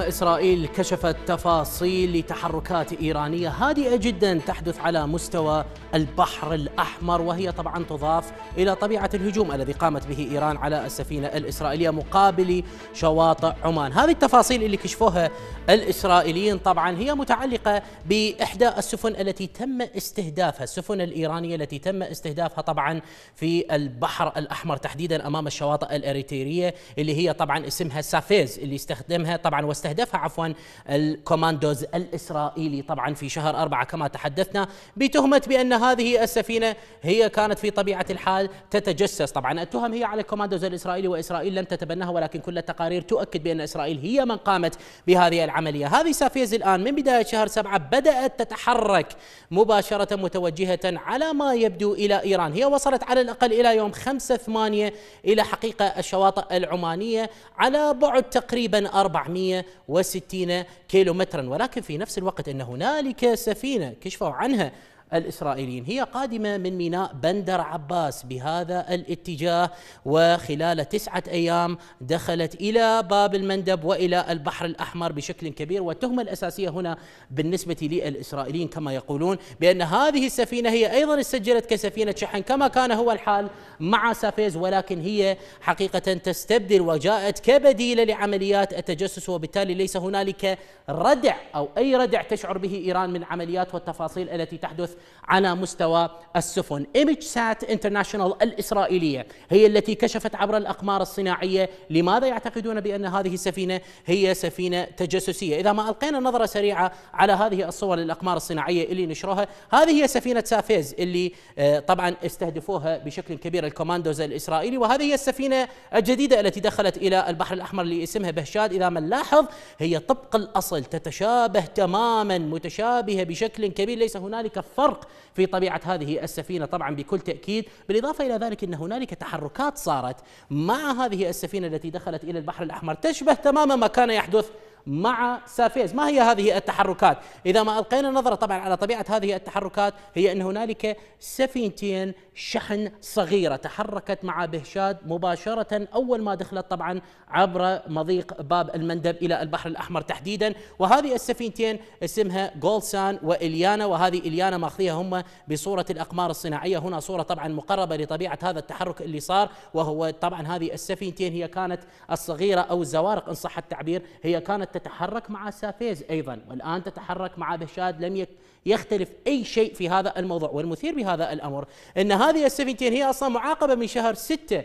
إسرائيل كشفت تفاصيل لتحركات إيرانية هادئة جدا تحدث على مستوى البحر الأحمر وهي طبعا تضاف إلى طبيعة الهجوم الذي قامت به إيران على السفينة الإسرائيلية مقابل شواطئ عمان هذه التفاصيل اللي كشفوها الإسرائيليين طبعا هي متعلقة بإحدى السفن التي تم استهدافها السفن الإيرانية التي تم استهدافها طبعا في البحر الأحمر تحديدا أمام الشواطئ الأريترية اللي هي طبعا اسمها سافيز اللي استخدمها طبعا استهدفها عفوا الكوماندوز الإسرائيلي طبعا في شهر أربعة كما تحدثنا بتهمة بأن هذه السفينة هي كانت في طبيعة الحال تتجسس طبعا التهم هي على الكوماندوز الإسرائيلي وإسرائيل لم تتبناها ولكن كل التقارير تؤكد بأن إسرائيل هي من قامت بهذه العملية هذه سافيز الآن من بداية شهر سبعة بدأت تتحرك مباشرة متوجهة على ما يبدو إلى إيران هي وصلت على الأقل إلى يوم 5 8 إلى حقيقة الشواطئ العمانية على بعد تقريبا 400 وستين كيلومترا ولكن في نفس الوقت أن هنالك سفينة كشفوا عنها الإسرائيليين هي قادمة من ميناء بندر عباس بهذا الاتجاه وخلال تسعة أيام دخلت إلى باب المندب وإلى البحر الأحمر بشكل كبير والتهمة الأساسية هنا بالنسبة للإسرائيليين كما يقولون بأن هذه السفينة هي أيضا سجلت كسفينة شحن كما كان هو الحال مع سافيز ولكن هي حقيقة تستبدل وجاءت كبديلة لعمليات التجسس وبالتالي ليس هنالك ردع أو أي ردع تشعر به إيران من عمليات والتفاصيل التي تحدث على مستوى السفن إيميج سات انترناشونال الإسرائيلية هي التي كشفت عبر الأقمار الصناعية لماذا يعتقدون بأن هذه السفينة هي سفينة تجسسية إذا ما ألقينا نظرة سريعة على هذه الصور للأقمار الصناعية اللي نشرها هذه هي سفينة سافيز اللي آه، طبعا استهدفوها بشكل كبير الكوماندوز الإسرائيلي وهذه هي السفينة الجديدة التي دخلت إلى البحر الأحمر اللي اسمها بهشاد إذا ما نلاحظ هي طبق الأصل تتشابه تماما متشابهة بشكل كبير ليس هنالك فرق فرق في طبيعه هذه السفينه طبعا بكل تاكيد بالاضافه الى ذلك ان هنالك تحركات صارت مع هذه السفينه التي دخلت الى البحر الاحمر تشبه تماما ما كان يحدث مع سافيز ما هي هذه التحركات إذا ما ألقينا نظرة طبعا على طبيعة هذه التحركات هي أن هنالك سفينتين شحن صغيرة تحركت مع بهشاد مباشرة أول ما دخلت طبعا عبر مضيق باب المندب إلى البحر الأحمر تحديدا وهذه السفينتين اسمها جولسان وإليانا وهذه إليانا ماخذيها هم بصورة الأقمار الصناعية هنا صورة طبعا مقربة لطبيعة هذا التحرك اللي صار وهو طبعا هذه السفينتين هي كانت الصغيرة أو الزوارق إن صح التعبير هي كانت تتحرك مع سافيز أيضا والآن تتحرك مع بشاد لم يختلف أي شيء في هذا الموضوع والمثير بهذا الأمر أن هذه السفينتين هي أصلا معاقبة من شهر 6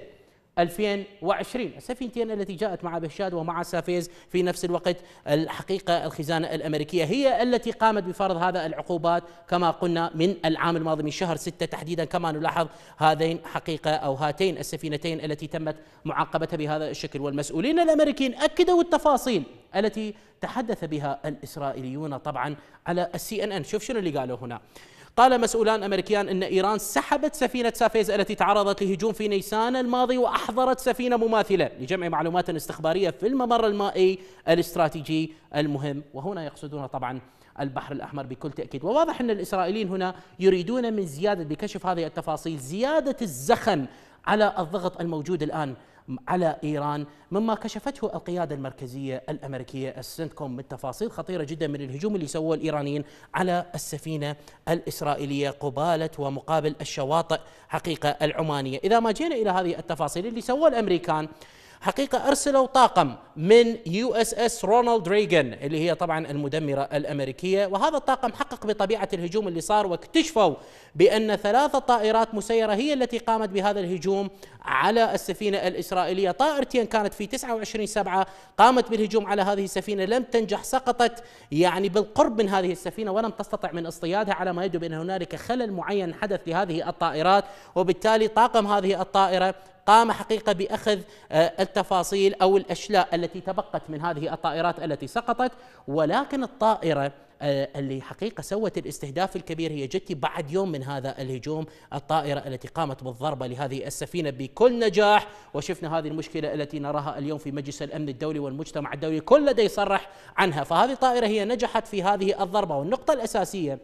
2020 السفينتين التي جاءت مع بشاد ومع سافيز في نفس الوقت الحقيقة الخزانة الأمريكية هي التي قامت بفرض هذا العقوبات كما قلنا من العام الماضي من شهر 6 تحديدا كما نلاحظ هذين حقيقة أو هاتين السفينتين التي تمت معاقبتها بهذا الشكل والمسؤولين الأمريكيين أكدوا التفاصيل التي تحدث بها الإسرائيليون طبعا على السي ان ان شوف شنو اللي قالوا هنا قال مسؤولان أمريكيان أن إيران سحبت سفينة سافيز التي تعرضت لهجوم في نيسان الماضي وأحضرت سفينة مماثلة لجمع معلومات استخبارية في الممر المائي الاستراتيجي المهم وهنا يقصدون طبعا البحر الأحمر بكل تأكيد وواضح أن الاسرائيليين هنا يريدون من زيادة بكشف هذه التفاصيل زيادة الزخم على الضغط الموجود الآن على إيران مما كشفته القيادة المركزية الأمريكية السنتكوم من تفاصيل خطيرة جدا من الهجوم اللي سووه الإيرانيين على السفينة الإسرائيلية قبالة ومقابل الشواطئ حقيقة العمانية إذا ما جينا إلى هذه التفاصيل اللي سووه الأمريكان حقيقة أرسلوا طاقم من يو اس اس رونالد ريغان اللي هي طبعا المدمرة الأمريكية وهذا الطاقم حقق بطبيعة الهجوم اللي صار واكتشفوا بأن ثلاثة طائرات مسيرة هي التي قامت بهذا الهجوم على السفينة الإسرائيلية طائرتين كانت في 29 سبعة قامت بالهجوم على هذه السفينة لم تنجح سقطت يعني بالقرب من هذه السفينة ولم تستطع من اصطيادها على ما يبدو بأن هنالك خلل معين حدث لهذه الطائرات وبالتالي طاقم هذه الطائرة قام حقيقه باخذ آه، التفاصيل او الاشلاء التي تبقت من هذه الطائرات التي سقطت ولكن الطائره آه، اللي حقيقه سوت الاستهداف الكبير هي جتي بعد يوم من هذا الهجوم الطائره التي قامت بالضربه لهذه السفينه بكل نجاح وشفنا هذه المشكله التي نراها اليوم في مجلس الامن الدولي والمجتمع الدولي كل لدى يصرح عنها فهذه الطائره هي نجحت في هذه الضربه والنقطه الاساسيه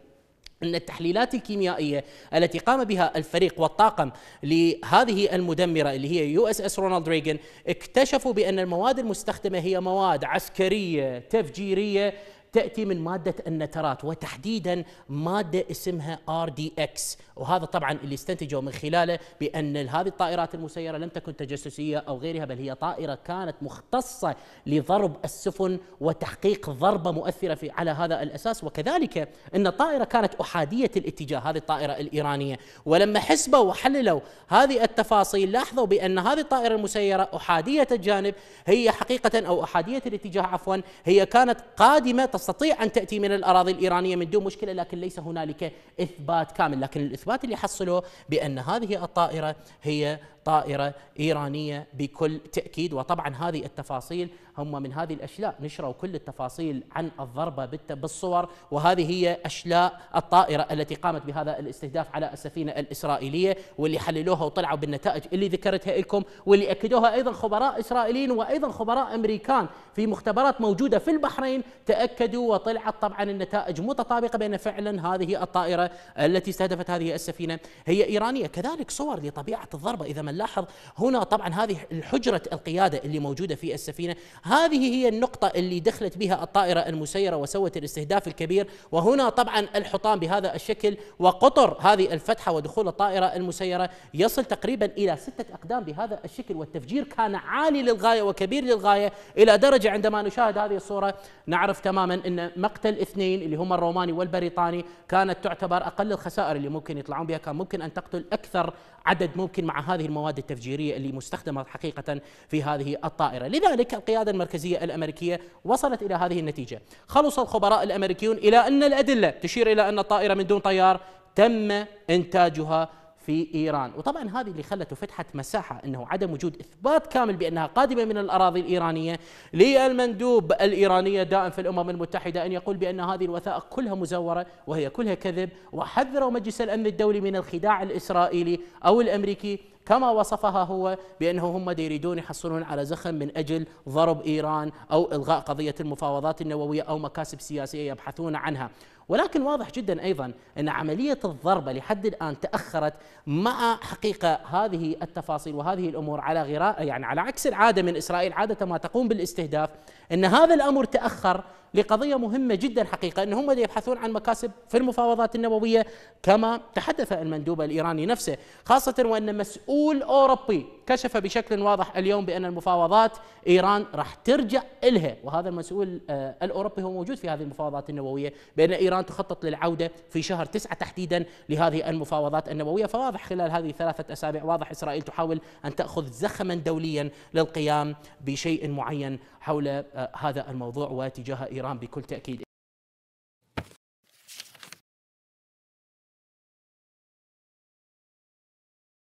أن التحليلات الكيميائية التي قام بها الفريق والطاقم لهذه المدمرة اللي هي يو اس اس رونالد ريغن اكتشفوا بأن المواد المستخدمة هي مواد عسكرية تفجيرية تأتي من مادة النترات وتحديدا مادة اسمها RDX وهذا طبعا اللي استنتجوا من خلاله بأن هذه الطائرات المسيرة لم تكن تجسسية أو غيرها بل هي طائرة كانت مختصة لضرب السفن وتحقيق ضربة مؤثرة في على هذا الأساس وكذلك أن الطائرة كانت أحادية الاتجاه هذه الطائرة الإيرانية ولما حسبوا وحللوا هذه التفاصيل لاحظوا بأن هذه الطائرة المسيرة أحادية الجانب هي حقيقة أو أحادية الاتجاه عفوا هي كانت قادمة تستطيع أن تأتي من الأراضي الإيرانية من دون مشكلة لكن ليس هنالك إثبات كامل لكن الإثبات اللي حصلوه بأن هذه الطائرة هي طائرة إيرانية بكل تأكيد وطبعا هذه التفاصيل هم من هذه الأشلاء نشروا كل التفاصيل عن الضربة بالصور وهذه هي أشلاء الطائرة التي قامت بهذا الاستهداف على السفينة الإسرائيلية واللي حللوها وطلعوا بالنتائج اللي ذكرتها لكم واللي أكدوها أيضا خبراء إسرائيليين وأيضا خبراء أمريكان في مختبرات موجودة في البحرين تأكد اكدوا وطلعت طبعا النتائج متطابقه بان فعلا هذه الطائره التي استهدفت هذه السفينه هي ايرانيه، كذلك صور لطبيعه الضربه اذا ما نلاحظ هنا طبعا هذه حجره القياده اللي موجوده في السفينه، هذه هي النقطه اللي دخلت بها الطائره المسيره وسوت الاستهداف الكبير، وهنا طبعا الحطام بهذا الشكل وقطر هذه الفتحه ودخول الطائره المسيره يصل تقريبا الى سته اقدام بهذا الشكل والتفجير كان عالي للغايه وكبير للغايه الى درجه عندما نشاهد هذه الصوره نعرف تماما ان مقتل اثنين اللي هم الروماني والبريطاني كانت تعتبر اقل الخسائر اللي ممكن يطلعون بها كان ممكن ان تقتل اكثر عدد ممكن مع هذه المواد التفجيريه اللي مستخدمه حقيقه في هذه الطائره، لذلك القياده المركزيه الامريكيه وصلت الى هذه النتيجه، خلص الخبراء الامريكيون الى ان الادله تشير الى ان الطائره من دون طيار تم انتاجها في ايران، وطبعا هذه اللي خلت فتحت مساحه انه عدم وجود اثبات كامل بانها قادمه من الاراضي الايرانيه للمندوب الايرانيه دائم في الامم المتحده ان يقول بان هذه الوثائق كلها مزوره وهي كلها كذب، وحذروا مجلس الامن الدولي من الخداع الاسرائيلي او الامريكي كما وصفها هو بأنه هم يريدون يحصلون على زخم من أجل ضرب إيران أو إلغاء قضية المفاوضات النووية أو مكاسب سياسية يبحثون عنها ولكن واضح جدا ايضا ان عمليه الضربه لحد الان تاخرت مع حقيقه هذه التفاصيل وهذه الامور على غراء يعني على عكس العاده من اسرائيل عاده ما تقوم بالاستهداف ان هذا الامر تاخر لقضية مهمة جدا حقيقة أن هم يبحثون عن مكاسب في المفاوضات النووية كما تحدث المندوب الإيراني نفسه خاصة وأن مسؤول أوروبي كشف بشكل واضح اليوم بأن المفاوضات إيران راح ترجع إلها وهذا المسؤول آه، الأوروبي هو موجود في هذه المفاوضات النووية بأن إيران تخطط للعودة في شهر تسعة تحديدا لهذه المفاوضات النووية فواضح خلال هذه ثلاثة أسابيع واضح إسرائيل تحاول أن تأخذ زخما دوليا للقيام بشيء معين حول آه، هذا الموضوع وتجاه إيران بكل تأكيد